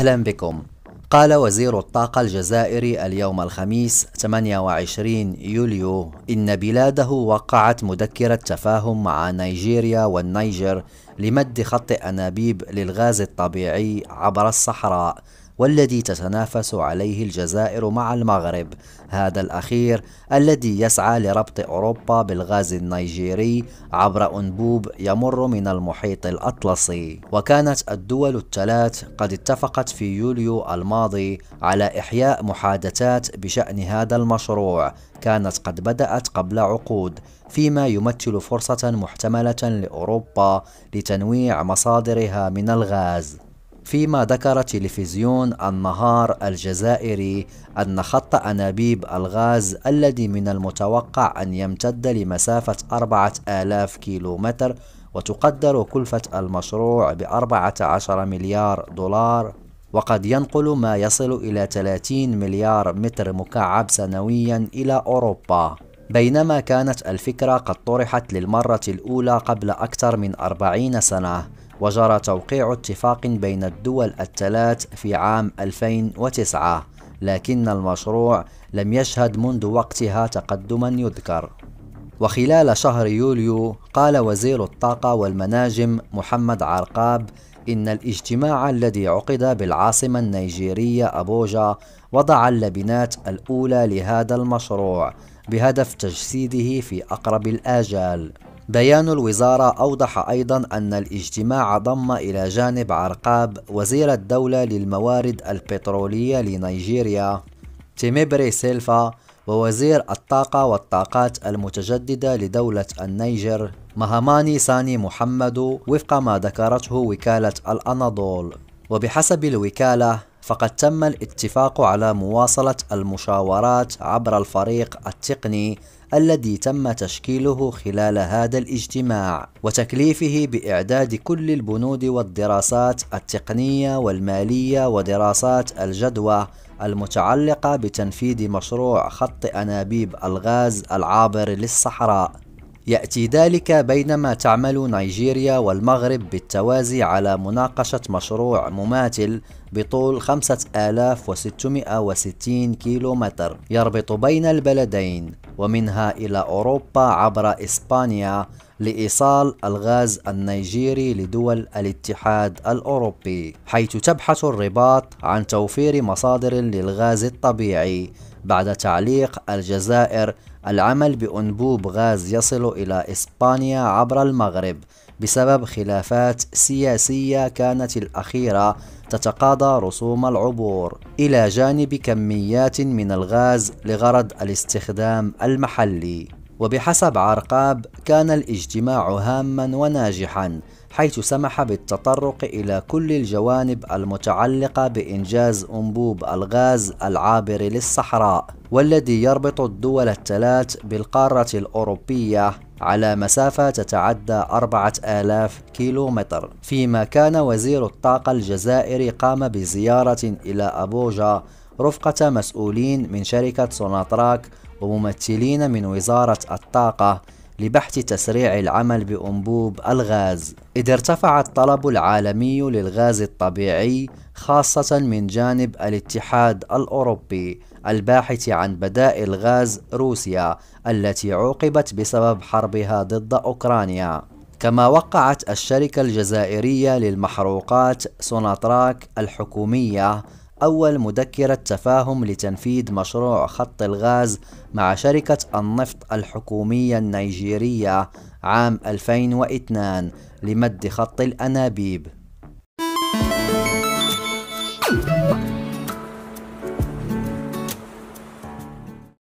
أهلا بكم قال وزير الطاقة الجزائري اليوم الخميس 28 يوليو إن بلاده وقعت مذكرة تفاهم مع نيجيريا والنيجر لمد خط أنابيب للغاز الطبيعي عبر الصحراء والذي تتنافس عليه الجزائر مع المغرب هذا الأخير الذي يسعى لربط أوروبا بالغاز النيجيري عبر أنبوب يمر من المحيط الأطلسي وكانت الدول الثلاث قد اتفقت في يوليو الماضي على إحياء محادثات بشأن هذا المشروع كانت قد بدأت قبل عقود فيما يمثل فرصة محتملة لأوروبا لتنويع مصادرها من الغاز فيما ذكر تلفزيون النهار الجزائري أن خط أنابيب الغاز الذي من المتوقع أن يمتد لمسافة 4000 كيلومتر وتقدر كلفة المشروع بأربعة عشر مليار دولار وقد ينقل ما يصل إلى 30 مليار متر مكعب سنويا إلى أوروبا بينما كانت الفكرة قد طرحت للمرة الأولى قبل أكثر من 40 سنة وجرى توقيع اتفاق بين الدول الثلاث في عام 2009 لكن المشروع لم يشهد منذ وقتها تقدما يذكر وخلال شهر يوليو قال وزير الطاقة والمناجم محمد عرقاب إن الاجتماع الذي عقد بالعاصمة النيجيرية أبوجا وضع اللبنات الأولى لهذا المشروع بهدف تجسيده في أقرب الآجال بيان الوزارة أوضح أيضا أن الاجتماع ضم إلى جانب عرقاب وزير الدولة للموارد البترولية لنيجيريا تيميبري سيلفا ووزير الطاقة والطاقات المتجددة لدولة النيجر مهماني ساني محمد وفق ما ذكرته وكالة الأناضول وبحسب الوكالة فقد تم الاتفاق على مواصلة المشاورات عبر الفريق التقني الذي تم تشكيله خلال هذا الاجتماع وتكليفه بإعداد كل البنود والدراسات التقنية والمالية ودراسات الجدوى المتعلقة بتنفيذ مشروع خط أنابيب الغاز العابر للصحراء يأتي ذلك بينما تعمل نيجيريا والمغرب بالتوازي على مناقشة مشروع مماثل بطول 5660 كيلومتر يربط بين البلدين ومنها إلى أوروبا عبر إسبانيا لإيصال الغاز النيجيري لدول الاتحاد الأوروبي حيث تبحث الرباط عن توفير مصادر للغاز الطبيعي بعد تعليق الجزائر العمل بأنبوب غاز يصل إلى إسبانيا عبر المغرب بسبب خلافات سياسية كانت الأخيرة تتقاضى رسوم العبور إلى جانب كميات من الغاز لغرض الاستخدام المحلي وبحسب عرقاب كان الاجتماع هاما وناجحا حيث سمح بالتطرق إلى كل الجوانب المتعلقة بإنجاز أنبوب الغاز العابر للصحراء والذي يربط الدول الثلاث بالقارة الأوروبية على مسافة تتعدى 4000 كيلومتر فيما كان وزير الطاقة الجزائري قام بزيارة إلى أبوجا رفقة مسؤولين من شركة سوناتراك وممثلين من وزارة الطاقة لبحث تسريع العمل بأنبوب الغاز إذ ارتفع الطلب العالمي للغاز الطبيعي خاصة من جانب الاتحاد الأوروبي الباحث عن بدائل غاز روسيا التي عوقبت بسبب حربها ضد أوكرانيا كما وقعت الشركة الجزائرية للمحروقات سوناتراك الحكومية أول مذكرة تفاهم لتنفيذ مشروع خط الغاز مع شركة النفط الحكومية النيجيرية عام 2002 لمد خط الأنابيب